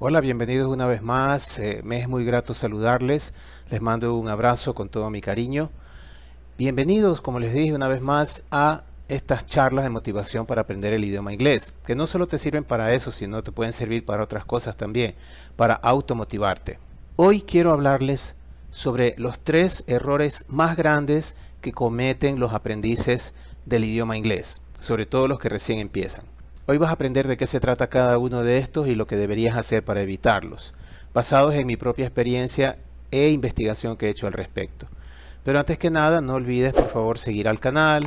Hola, bienvenidos una vez más. Eh, me es muy grato saludarles. Les mando un abrazo con todo mi cariño. Bienvenidos, como les dije una vez más, a estas charlas de motivación para aprender el idioma inglés, que no solo te sirven para eso, sino te pueden servir para otras cosas también, para automotivarte. Hoy quiero hablarles sobre los tres errores más grandes que cometen los aprendices del idioma inglés, sobre todo los que recién empiezan. Hoy vas a aprender de qué se trata cada uno de estos y lo que deberías hacer para evitarlos, basados en mi propia experiencia e investigación que he hecho al respecto. Pero antes que nada, no olvides por favor seguir al canal,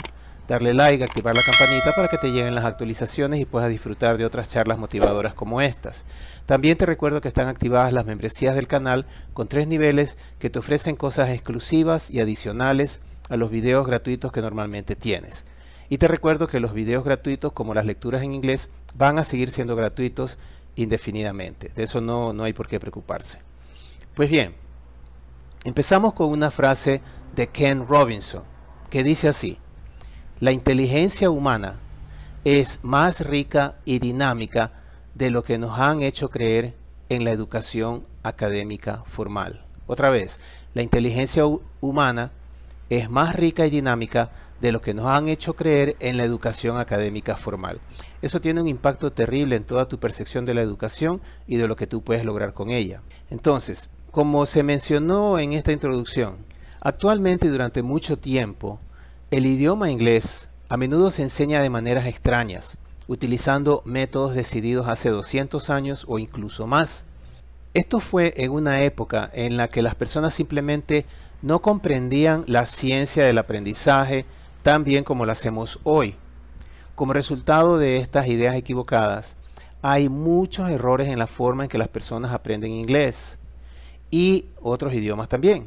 darle like, activar la campanita para que te lleguen las actualizaciones y puedas disfrutar de otras charlas motivadoras como estas. También te recuerdo que están activadas las membresías del canal con tres niveles que te ofrecen cosas exclusivas y adicionales a los videos gratuitos que normalmente tienes. Y te recuerdo que los videos gratuitos, como las lecturas en inglés, van a seguir siendo gratuitos indefinidamente. De eso no, no hay por qué preocuparse. Pues bien, empezamos con una frase de Ken Robinson, que dice así, la inteligencia humana es más rica y dinámica de lo que nos han hecho creer en la educación académica formal. Otra vez, la inteligencia humana es más rica y dinámica de lo que nos han hecho creer en la educación académica formal. Eso tiene un impacto terrible en toda tu percepción de la educación y de lo que tú puedes lograr con ella. Entonces, como se mencionó en esta introducción, actualmente durante mucho tiempo, el idioma inglés a menudo se enseña de maneras extrañas, utilizando métodos decididos hace 200 años o incluso más. Esto fue en una época en la que las personas simplemente no comprendían la ciencia del aprendizaje tan bien como la hacemos hoy. Como resultado de estas ideas equivocadas, hay muchos errores en la forma en que las personas aprenden inglés y otros idiomas también.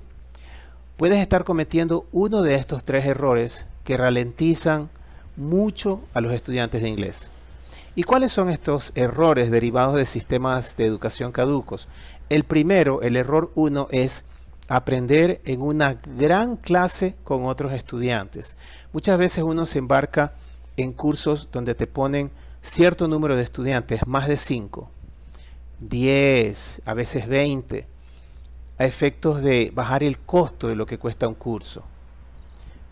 Puedes estar cometiendo uno de estos tres errores que ralentizan mucho a los estudiantes de inglés. ¿Y cuáles son estos errores derivados de sistemas de educación caducos? El primero, el error uno, es aprender en una gran clase con otros estudiantes. Muchas veces uno se embarca en cursos donde te ponen cierto número de estudiantes, más de 5, 10, a veces 20, a efectos de bajar el costo de lo que cuesta un curso.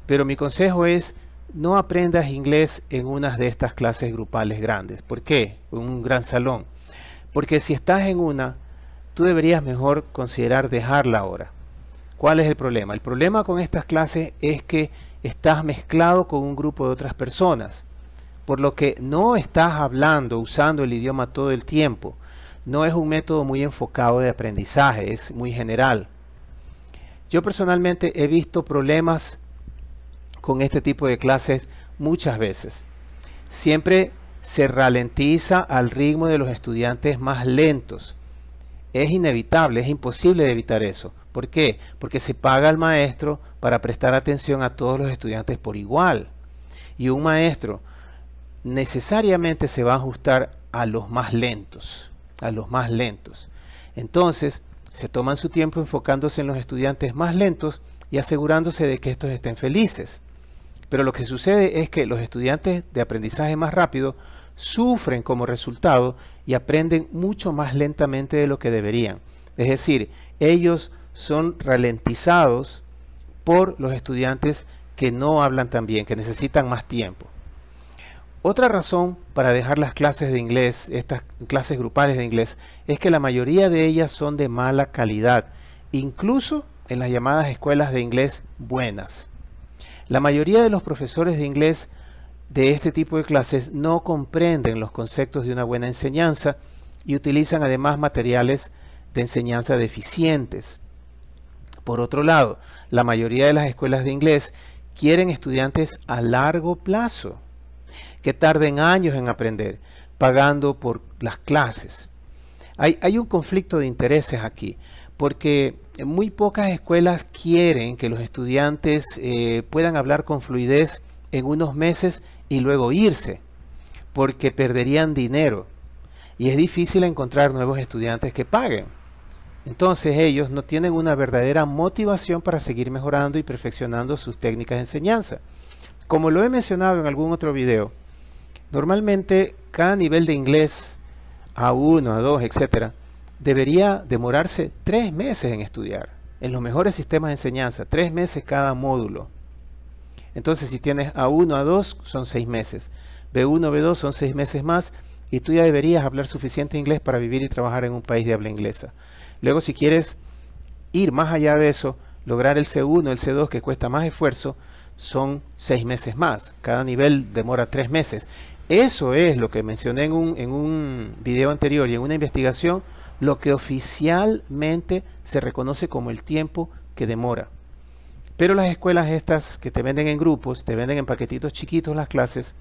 Pero mi consejo es no aprendas inglés en una de estas clases grupales grandes. ¿Por qué? En un gran salón. Porque si estás en una, tú deberías mejor considerar dejarla ahora. ¿Cuál es el problema? El problema con estas clases es que estás mezclado con un grupo de otras personas, por lo que no estás hablando, usando el idioma todo el tiempo. No es un método muy enfocado de aprendizaje, es muy general. Yo personalmente he visto problemas con este tipo de clases muchas veces. Siempre se ralentiza al ritmo de los estudiantes más lentos. Es inevitable, es imposible de evitar eso. ¿Por qué? Porque se paga al maestro para prestar atención a todos los estudiantes por igual. Y un maestro necesariamente se va a ajustar a los más lentos, a los más lentos. Entonces, se toman su tiempo enfocándose en los estudiantes más lentos y asegurándose de que estos estén felices. Pero lo que sucede es que los estudiantes de aprendizaje más rápido sufren como resultado y aprenden mucho más lentamente de lo que deberían. Es decir, ellos son ralentizados por los estudiantes que no hablan tan bien, que necesitan más tiempo. Otra razón para dejar las clases de inglés, estas clases grupales de inglés, es que la mayoría de ellas son de mala calidad, incluso en las llamadas escuelas de inglés buenas. La mayoría de los profesores de inglés de este tipo de clases no comprenden los conceptos de una buena enseñanza y utilizan además materiales de enseñanza deficientes. Por otro lado, la mayoría de las escuelas de inglés quieren estudiantes a largo plazo, que tarden años en aprender, pagando por las clases. Hay, un conflicto de intereses aquí, porque eh, muy pocas escuelas quieren que los estudiantes eh, puedan hablar con fluidez en unos meses y luego irse, porque perderían dinero. Y es difícil encontrar nuevos estudiantes que paguen. Entonces ellos no tienen una verdadera motivación para seguir mejorando y perfeccionando sus técnicas de enseñanza. Como lo he mencionado en algún otro video, normalmente cada nivel de inglés, A1, A2, etcétera, debería demorarse tres meses en estudiar, en los mejores sistemas de enseñanza, tres meses cada módulo. Entonces, si tienes A1, A2, son seis meses. B1, B2 son seis meses más y tú ya deberías hablar suficiente inglés para vivir y trabajar en un país de habla inglesa. Luego, si quieres ir más allá de eso, lograr el C1, el C2, que cuesta más esfuerzo, son seis meses más. Cada nivel demora tres meses. Eso es lo que mencioné en un, en un video anterior y en una investigación lo que oficialmente se reconoce como el tiempo que demora. Pero las escuelas estas que te venden en grupos, te venden en paquetitos chiquitos las clases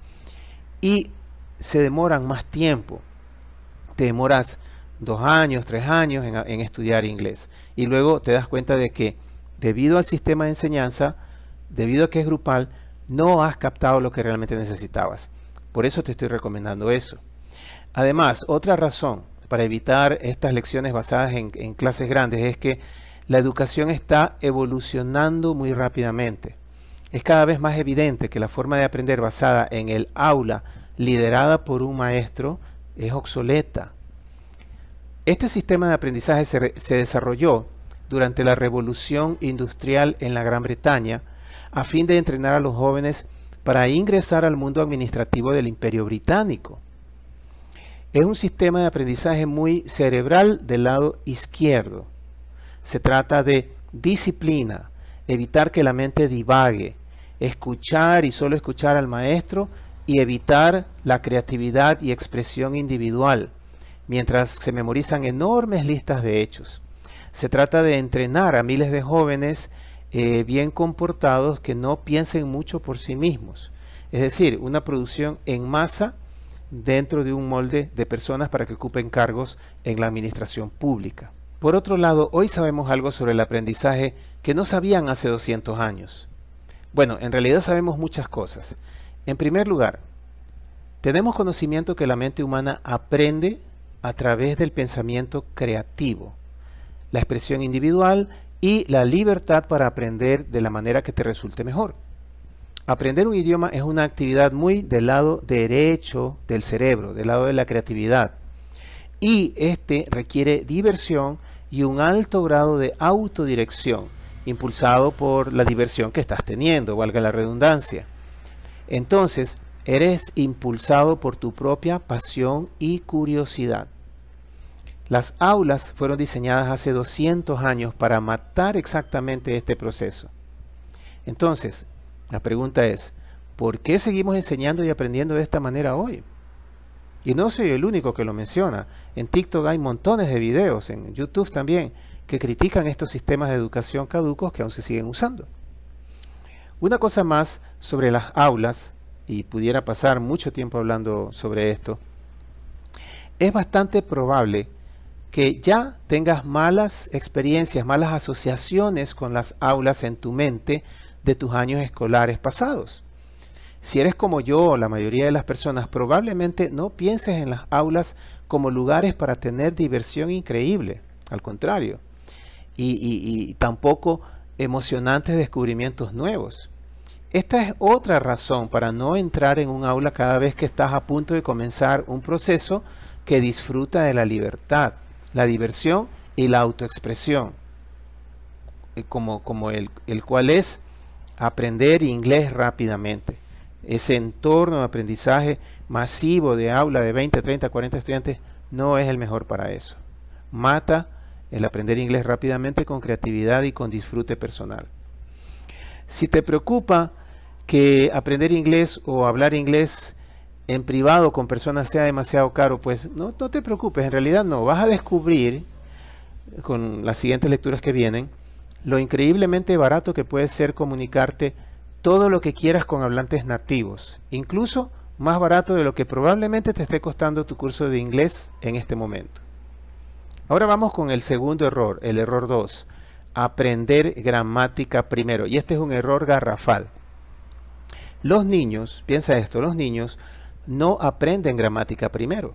y se demoran más tiempo. Te demoras dos años, tres años en, en estudiar inglés. Y luego te das cuenta de que debido al sistema de enseñanza, debido a que es grupal, no has captado lo que realmente necesitabas. Por eso te estoy recomendando eso. Además, otra razón para evitar estas lecciones basadas en, clases grandes es que la educación está evolucionando muy rápidamente. Es cada vez más evidente que la forma de aprender basada en el aula liderada por un maestro es obsoleta. Este sistema de aprendizaje se, desarrolló durante la revolución industrial en la Gran Bretaña a fin de entrenar a los jóvenes para ingresar al mundo administrativo del imperio británico. Es un sistema de aprendizaje muy cerebral del lado izquierdo. Se trata de disciplina, evitar que la mente divague, escuchar y solo escuchar al maestro y evitar la creatividad y expresión individual, mientras se memorizan enormes listas de hechos. Se trata de entrenar a miles de jóvenes eh, bien comportados que no piensen mucho por sí mismos. Es decir, una producción en masa dentro de un molde de personas para que ocupen cargos en la administración pública. Por otro lado, hoy sabemos algo sobre el aprendizaje que no sabían hace 200 años. Bueno, en realidad sabemos muchas cosas. En primer lugar, tenemos conocimiento que la mente humana aprende a través del pensamiento creativo, la expresión individual y la libertad para aprender de la manera que te resulte mejor. Aprender un idioma es una actividad muy del lado derecho del cerebro, del lado de la creatividad. Y este requiere diversión y un alto grado de autodirección, impulsado por la diversión que estás teniendo, valga la redundancia. Entonces, eres impulsado por tu propia pasión y curiosidad. Las aulas fueron diseñadas hace 200 años para matar exactamente este proceso. Entonces, la pregunta es, ¿por qué seguimos enseñando y aprendiendo de esta manera hoy? Y no soy el único que lo menciona. En TikTok hay montones de videos, en YouTube también, que critican estos sistemas de educación caducos que aún se siguen usando. Una cosa más sobre las aulas, y pudiera pasar mucho tiempo hablando sobre esto, es bastante probable que ya tengas malas experiencias, malas asociaciones con las aulas en tu mente de tus años escolares pasados. Si eres como yo la mayoría de las personas, probablemente no pienses en las aulas como lugares para tener diversión increíble, al contrario, y, tampoco emocionantes descubrimientos nuevos. Esta es otra razón para no entrar en un aula cada vez que estás a punto de comenzar un proceso que disfruta de la libertad, la diversión y la autoexpresión, eh, como, como el, el cual es aprender inglés rápidamente. Ese entorno de aprendizaje masivo de aula de 20, 30, 40 estudiantes no es el mejor para eso. Mata el aprender inglés rápidamente con creatividad y con disfrute personal. Si te preocupa que aprender inglés o hablar inglés en privado con personas sea demasiado caro, pues no, te preocupes, en realidad no. Vas a descubrir con las siguientes lecturas que vienen lo increíblemente barato que puede ser comunicarte todo lo que quieras con hablantes nativos, incluso más barato de lo que probablemente te esté costando tu curso de inglés en este momento. Ahora vamos con el segundo error, el error 2, aprender gramática primero. Y este es un error garrafal. Los niños, piensa esto, los niños no aprenden gramática primero.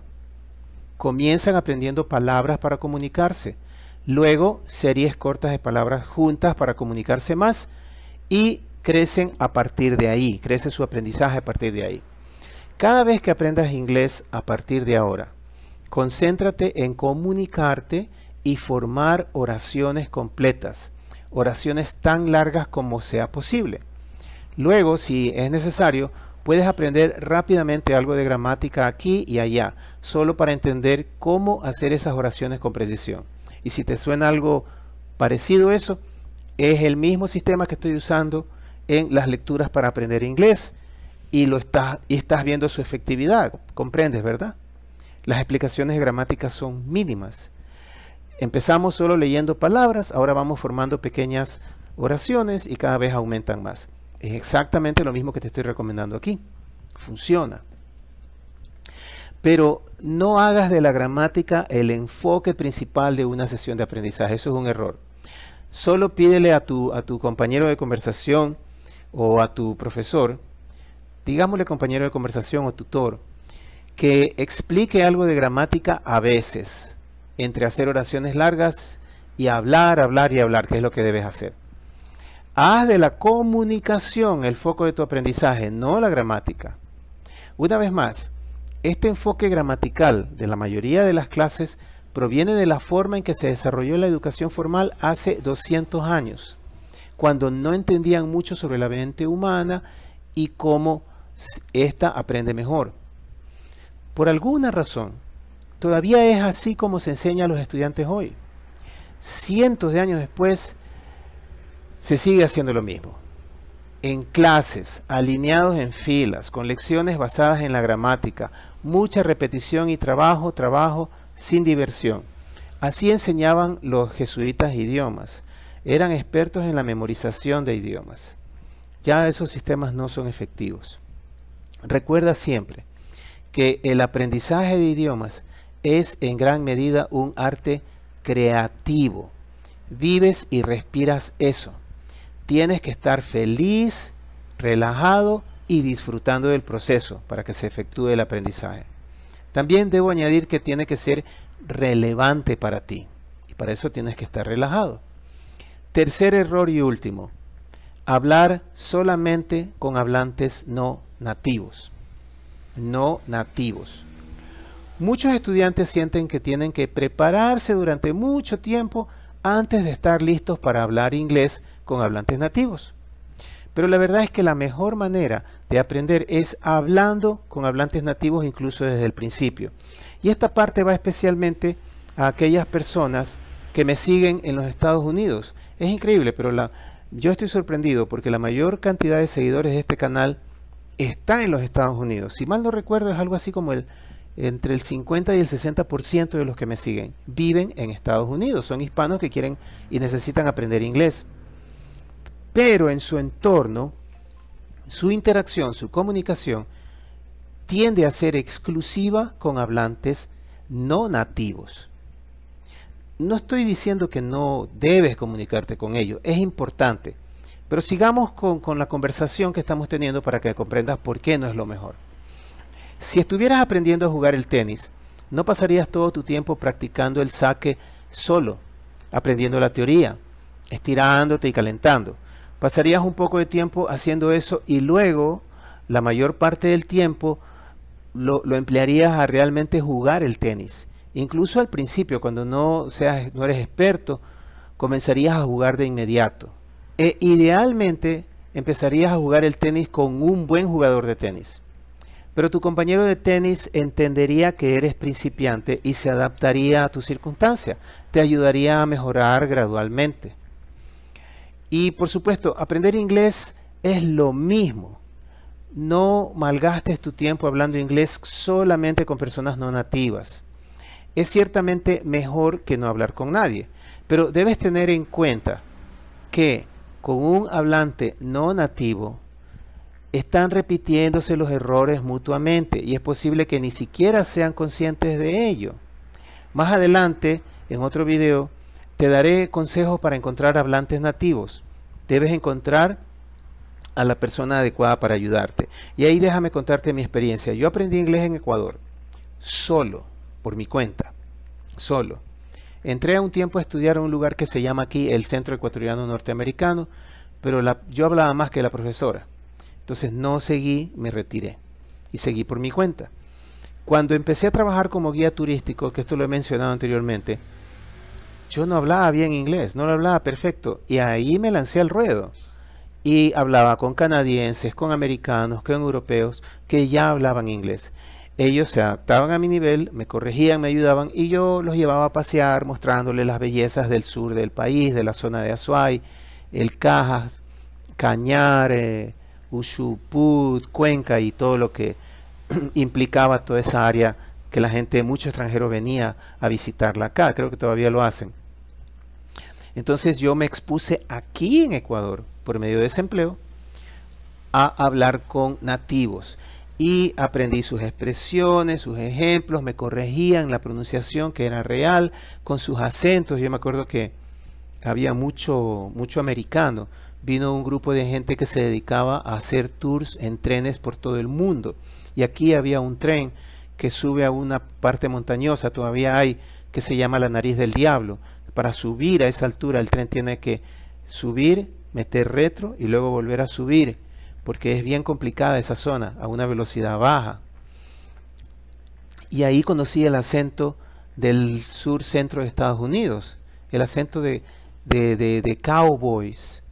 Comienzan aprendiendo palabras para comunicarse Luego, series cortas de palabras juntas para comunicarse más y crecen a partir de ahí, crece su aprendizaje a partir de ahí. Cada vez que aprendas inglés a partir de ahora, concéntrate en comunicarte y formar oraciones completas, oraciones tan largas como sea posible. Luego, si es necesario, puedes aprender rápidamente algo de gramática aquí y allá, solo para entender cómo hacer esas oraciones con precisión. Y si te suena algo parecido a eso, es el mismo sistema que estoy usando en las lecturas para aprender inglés y lo estás, y estás viendo su efectividad, comprendes, ¿verdad? Las explicaciones gramáticas son mínimas. Empezamos solo leyendo palabras, ahora vamos formando pequeñas oraciones y cada vez aumentan más. Es exactamente lo mismo que te estoy recomendando aquí. Funciona. Pero no hagas de la gramática el enfoque principal de una sesión de aprendizaje, eso es un error. Solo pídele a tu, a tu compañero de conversación o a tu profesor, digámosle compañero de conversación o tutor, que explique algo de gramática a veces, entre hacer oraciones largas y hablar, hablar y hablar, que es lo que debes hacer. Haz de la comunicación el foco de tu aprendizaje, no la gramática. Una vez más, este enfoque gramatical de la mayoría de las clases proviene de la forma en que se desarrolló la educación formal hace 200 años, cuando no entendían mucho sobre la mente humana y cómo ésta aprende mejor. Por alguna razón, todavía es así como se enseña a los estudiantes hoy. Cientos de años después, se sigue haciendo lo mismo en clases, alineados en filas, con lecciones basadas en la gramática, mucha repetición y trabajo, trabajo sin diversión. Así enseñaban los jesuitas idiomas. Eran expertos en la memorización de idiomas. Ya esos sistemas no son efectivos. Recuerda siempre que el aprendizaje de idiomas es en gran medida un arte creativo. Vives y respiras eso tienes que estar feliz, relajado y disfrutando del proceso para que se efectúe el aprendizaje. También debo añadir que tiene que ser relevante para ti y para eso tienes que estar relajado. Tercer error y último, hablar solamente con hablantes no nativos. No nativos. Muchos estudiantes sienten que tienen que prepararse durante mucho tiempo antes de estar listos para hablar inglés con hablantes nativos. Pero la verdad es que la mejor manera de aprender es hablando con hablantes nativos incluso desde el principio. Y esta parte va especialmente a aquellas personas que me siguen en los Estados Unidos. Es increíble, pero la, yo estoy sorprendido porque la mayor cantidad de seguidores de este canal está en los Estados Unidos. Si mal no recuerdo, es algo así como el entre el 50 y el 60% de los que me siguen viven en Estados Unidos, son hispanos que quieren y necesitan aprender inglés pero en su entorno, su interacción, su comunicación, tiende a ser exclusiva con hablantes no nativos. No estoy diciendo que no debes comunicarte con ellos, es importante. Pero sigamos con, la conversación que estamos teniendo para que comprendas por qué no es lo mejor. Si estuvieras aprendiendo a jugar el tenis, no pasarías todo tu tiempo practicando el saque solo, aprendiendo la teoría, estirándote y calentando. Pasarías un poco de tiempo haciendo eso y luego la mayor parte del tiempo lo, emplearías a realmente jugar el tenis. Incluso al principio, cuando no, seas, no eres experto, comenzarías a jugar de inmediato. E idealmente empezarías a jugar el tenis con un buen jugador de tenis. Pero tu compañero de tenis entendería que eres principiante y se adaptaría a tu circunstancia. Te ayudaría a mejorar gradualmente. Y por supuesto, aprender inglés es lo mismo. No malgastes tu tiempo hablando inglés solamente con personas no nativas. Es ciertamente mejor que no hablar con nadie, pero debes tener en cuenta que con un hablante no nativo están repitiéndose los errores mutuamente y es posible que ni siquiera sean conscientes de ello. Más adelante, en otro video, te daré consejos para encontrar hablantes nativos. Debes encontrar a la persona adecuada para ayudarte. Y ahí déjame contarte mi experiencia. Yo aprendí inglés en Ecuador, solo, por mi cuenta, solo. Entré a un tiempo a estudiar a un lugar que se llama aquí el Centro Ecuatoriano Norteamericano, pero yo hablaba más que la profesora. Entonces no seguí, me retiré y seguí por mi cuenta. Cuando empecé a trabajar como guía turístico, que esto lo he mencionado anteriormente, yo no hablaba bien inglés, no lo hablaba perfecto. Y ahí me lancé al ruedo. Y hablaba con canadienses, con americanos, con europeos que ya hablaban inglés. Ellos se adaptaban a mi nivel, me corregían, me ayudaban y yo los llevaba a pasear mostrándoles las bellezas del sur del país, de la zona de Azuay, el Cajas, Cañare, Ushuput, Cuenca y todo lo que implicaba toda esa área que la gente, muchos extranjeros venía a visitarla acá, creo que todavía lo hacen. Entonces yo me expuse aquí en Ecuador, por medio de desempleo, a hablar con nativos. Y aprendí sus expresiones, sus ejemplos, me corregían la pronunciación que era real, con sus acentos. Yo me acuerdo que había mucho, mucho americano. Vino un grupo de gente que se dedicaba a hacer tours en trenes por todo el mundo. Y aquí había un tren que sube a una parte montañosa, todavía hay, que se llama la nariz del diablo para subir a esa altura el tren tiene que subir, meter retro y luego volver a subir, porque es bien complicada esa zona a una velocidad baja. Y ahí conocí el acento del sur centro de Estados Unidos, el acento de, cowboys.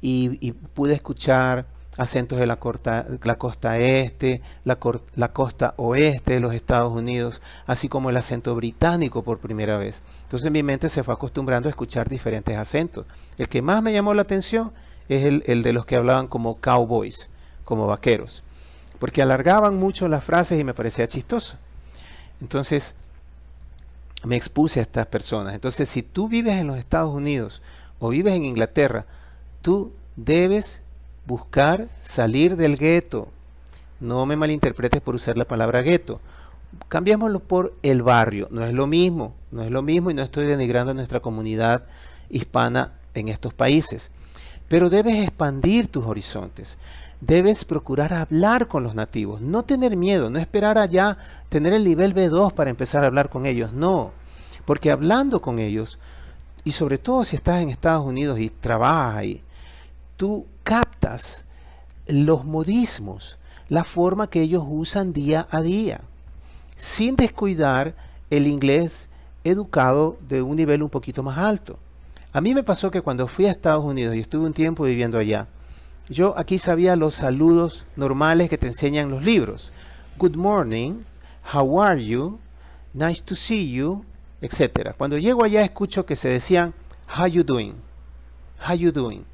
y, pude escuchar acentos de la, corta, la costa este, la, costa oeste de los Estados Unidos, así como el acento británico por primera vez. Entonces mi mente se fue acostumbrando a escuchar diferentes acentos. El que más me llamó la atención es el de los que hablaban como cowboys, como vaqueros, porque alargaban mucho las frases y me parecía chistoso. Entonces me expuse a estas personas. Entonces si tú vives en los Estados Unidos o vives en Inglaterra, tú debes buscar salir del gueto. No me malinterpretes por usar la palabra gueto. Cambiémoslo por el barrio. No es lo mismo, no es lo mismo y no estoy denigrando a nuestra comunidad hispana en estos países. Pero debes expandir tus horizontes. Debes procurar hablar con los nativos, no tener miedo, no esperar allá tener el nivel B2 para empezar a hablar con ellos, no. Porque hablando con ellos, y sobre todo si estás en Estados Unidos y trabajas ahí, tú captas los modismos, la forma que ellos usan día a día, sin descuidar el inglés educado de un nivel un poquito más alto. A mí me pasó que cuando fui a Estados Unidos y estuve un tiempo viviendo allá, yo aquí sabía los saludos normales que te enseñan los libros. Good morning, how are you, nice to see you, etc. Cuando llego allá escucho que se decían how you doing, how you doing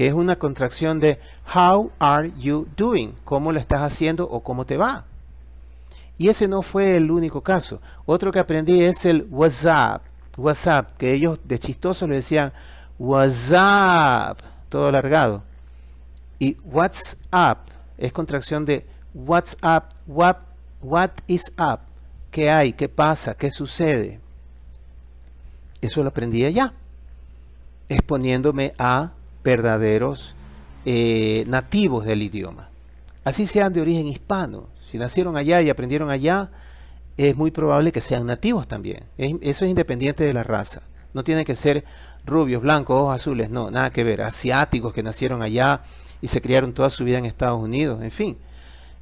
que es una contracción de How are you doing? ¿Cómo lo estás haciendo o cómo te va? Y ese no fue el único caso. Otro que aprendí es el WhatsApp. up? que ellos de chistoso le decían WhatsApp, todo alargado. Y WhatsApp es contracción de WhatsApp, what, what is up, qué hay, qué pasa, qué sucede. Eso lo aprendí allá, exponiéndome a verdaderos eh, nativos del idioma. Así sean de origen hispano. Si nacieron allá y aprendieron allá, es muy probable que sean nativos también. eso es independiente de la raza. No tienen que ser rubios, blancos, ojos azules, no, nada que ver. Asiáticos que nacieron allá y se criaron toda su vida en Estados Unidos, en fin.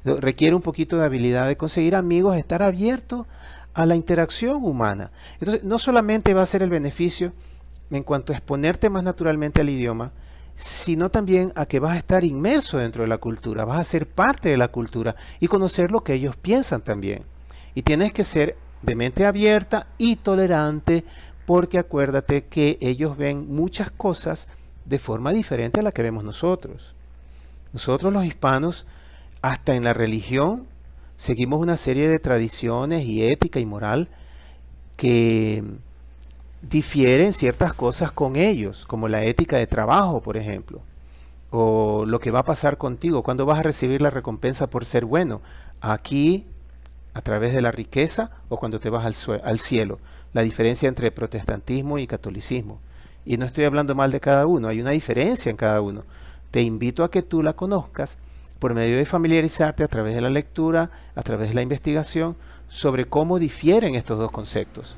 Requiere un poquito de habilidad de conseguir amigos, estar abierto a la interacción humana. Entonces, no solamente va a ser el beneficio en cuanto a exponerte más naturalmente al idioma, sino también a que vas a estar inmerso dentro de la cultura, vas a ser parte de la cultura y conocer lo que ellos piensan también. Y tienes que ser de mente abierta y tolerante, porque acuérdate que ellos ven muchas cosas de forma diferente a la que vemos nosotros. Nosotros los hispanos, hasta en la religión, seguimos una serie de tradiciones y ética y moral que difieren ciertas cosas con ellos, como la ética de trabajo, por ejemplo, o lo que va a pasar contigo, cuando vas a recibir la recompensa por ser bueno, aquí a través de la riqueza o cuando te vas al, al cielo, la diferencia entre protestantismo y catolicismo. Y no estoy hablando mal de cada uno, hay una diferencia en cada uno. Te invito a que tú la conozcas por medio de familiarizarte a través de la lectura, a través de la investigación, sobre cómo difieren estos dos conceptos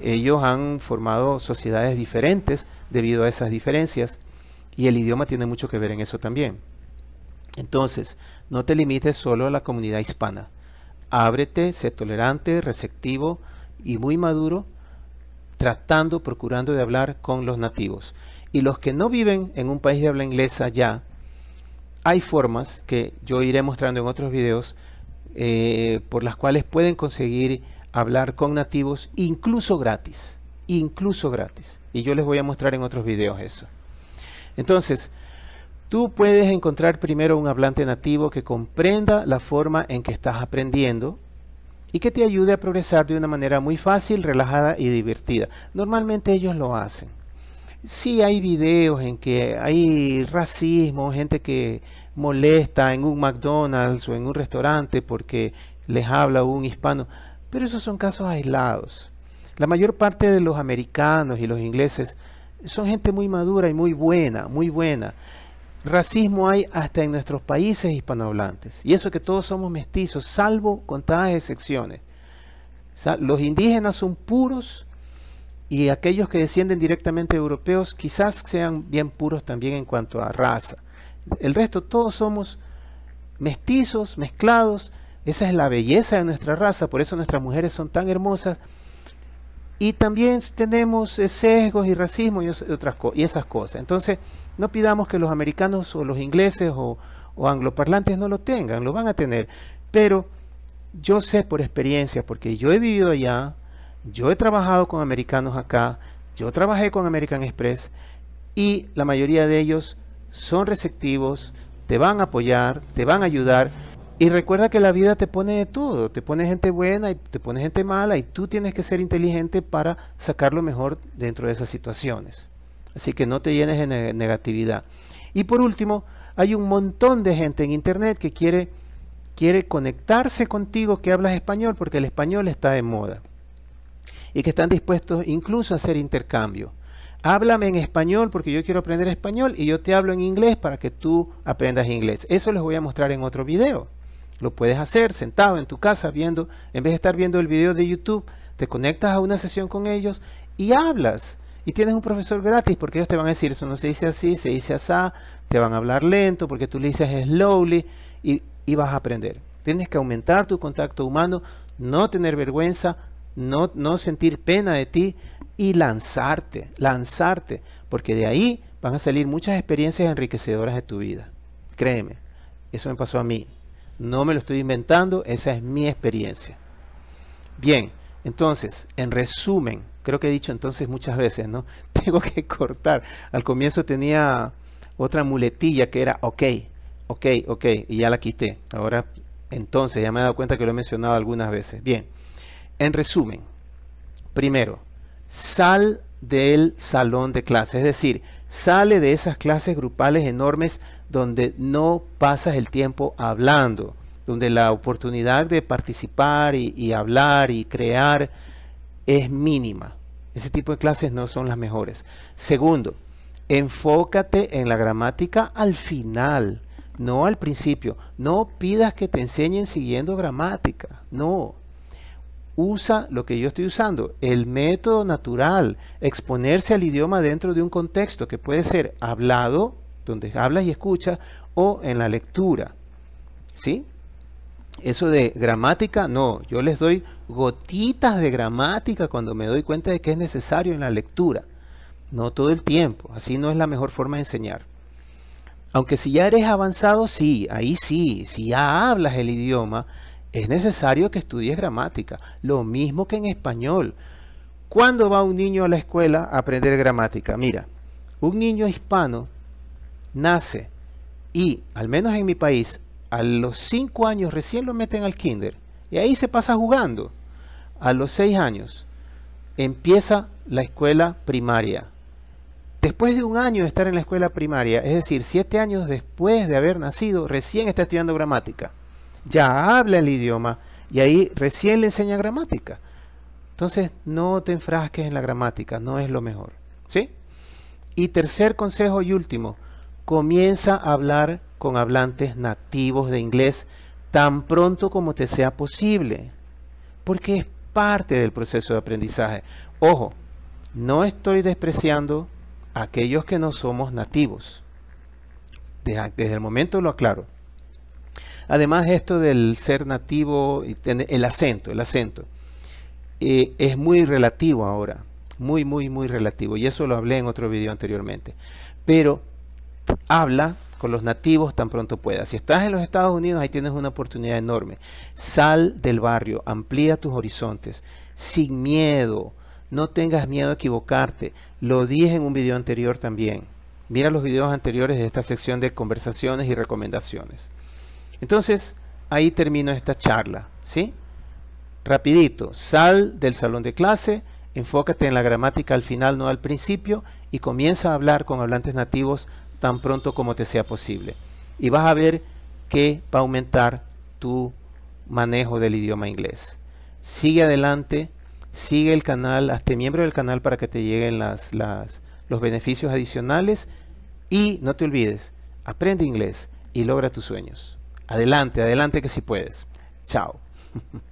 ellos han formado sociedades diferentes debido a esas diferencias y el idioma tiene mucho que ver en eso también. Entonces, no te limites solo a la comunidad hispana. Ábrete, sé tolerante, receptivo y muy maduro, tratando, procurando de hablar con los nativos. Y los que no viven en un país de habla inglesa ya, hay formas que yo iré mostrando en otros videos eh, por las cuales pueden conseguir hablar con nativos incluso gratis, incluso gratis. Y yo les voy a mostrar en otros videos eso. Entonces, tú puedes encontrar primero un hablante nativo que comprenda la forma en que estás aprendiendo y que te ayude a progresar de una manera muy fácil, relajada y divertida. Normalmente ellos lo hacen. si hay videos en que hay racismo, gente que molesta en un McDonald's o en un restaurante porque les habla un hispano. Pero esos son casos aislados. La mayor parte de los americanos y los ingleses son gente muy madura y muy buena, muy buena. Racismo hay hasta en nuestros países hispanohablantes. Y eso que todos somos mestizos, salvo contadas excepciones. Los indígenas son puros y aquellos que descienden directamente de europeos quizás sean bien puros también en cuanto a raza. El resto todos somos mestizos, mezclados, esa es la belleza de nuestra raza, por eso nuestras mujeres son tan hermosas. Y también tenemos eh, sesgos y racismo y, otras y esas cosas. Entonces, no pidamos que los americanos o los ingleses o, o angloparlantes no lo tengan, lo van a tener. Pero yo sé por experiencia, porque yo he vivido allá, yo he trabajado con americanos acá, yo trabajé con American Express y la mayoría de ellos son receptivos, te van a apoyar, te van a ayudar. Y recuerda que la vida te pone de todo, te pone gente buena y te pone gente mala y tú tienes que ser inteligente para sacar lo mejor dentro de esas situaciones. Así que no te llenes de negatividad. Y por último, hay un montón de gente en internet que quiere, quiere conectarse contigo que hablas español porque el español está de moda y que están dispuestos incluso a hacer intercambio. Háblame en español porque yo quiero aprender español y yo te hablo en inglés para que tú aprendas inglés. Eso les voy a mostrar en otro video. Lo puedes hacer sentado en tu casa viendo, en vez de estar viendo el video de YouTube, te conectas a una sesión con ellos y hablas. Y tienes un profesor gratis porque ellos te van a decir, eso no se dice así, se dice así te van a hablar lento porque tú le dices slowly y, y vas a aprender. Tienes que aumentar tu contacto humano, no tener vergüenza, no, no sentir pena de ti y lanzarte, lanzarte, porque de ahí van a salir muchas experiencias enriquecedoras de tu vida. Créeme, eso me pasó a mí. No me lo estoy inventando, esa es mi experiencia. Bien, entonces, en resumen, creo que he dicho entonces muchas veces, ¿no? Tengo que cortar. Al comienzo tenía otra muletilla que era ok, ok, ok, y ya la quité. Ahora, entonces, ya me he dado cuenta que lo he mencionado algunas veces. Bien, en resumen, primero, sal del salón de clases, es decir, sale de esas clases grupales enormes donde no pasas el tiempo hablando, donde la oportunidad de participar y, hablar y crear es mínima. Ese tipo de clases no son las mejores. Segundo, enfócate en la gramática al final, no al principio. No pidas que te enseñen siguiendo gramática, no. Usa lo que yo estoy usando, el método natural, exponerse al idioma dentro de un contexto que puede ser hablado donde hablas y escuchas, o en la lectura. ¿Sí? Eso de gramática, no, yo les doy gotitas de gramática cuando me doy cuenta de que es necesario en la lectura, no todo el tiempo, así no es la mejor forma de enseñar. Aunque si ya eres avanzado, sí, ahí sí, si ya hablas el idioma, es necesario que estudies gramática, lo mismo que en español. ¿Cuándo va un niño a la escuela a aprender gramática? Mira, un niño hispano nace y, al menos en mi país, a los cinco años recién lo meten al kinder y ahí se pasa jugando. A los seis años empieza la escuela primaria. Después de un año de estar en la escuela primaria, es decir, siete años después de haber nacido, recién está estudiando gramática. Ya habla el idioma y ahí recién le enseña gramática. Entonces, no te enfrasques en la gramática, no es lo mejor. ¿Sí? Y tercer consejo y último, Comienza a hablar con hablantes nativos de inglés tan pronto como te sea posible, porque es parte del proceso de aprendizaje. Ojo, no estoy despreciando a aquellos que no somos nativos. Desde, el momento lo aclaro. Además, esto del ser nativo, y el acento, el acento, eh, es muy relativo ahora. Muy, muy, muy relativo. Y eso lo hablé en otro video anteriormente. Pero habla con los nativos tan pronto puedas. Si estás en los Estados Unidos, ahí tienes una oportunidad enorme. Sal del barrio, amplía tus horizontes, sin miedo. No tengas miedo a equivocarte. Lo dije en un video anterior también. Mira los videos anteriores de esta sección de conversaciones y recomendaciones. Entonces, ahí termino esta charla, ¿sí? Rapidito, sal del salón de clase, enfócate en la gramática al final, no al principio, y comienza a hablar con hablantes nativos tan pronto como te sea posible. Y vas a ver que va a aumentar tu manejo del idioma inglés. Sigue adelante, sigue el canal, hazte miembro del canal para que te lleguen las, las, los beneficios adicionales y no te olvides, aprende inglés y logra tus sueños. Adelante, adelante que si puedes. Chao.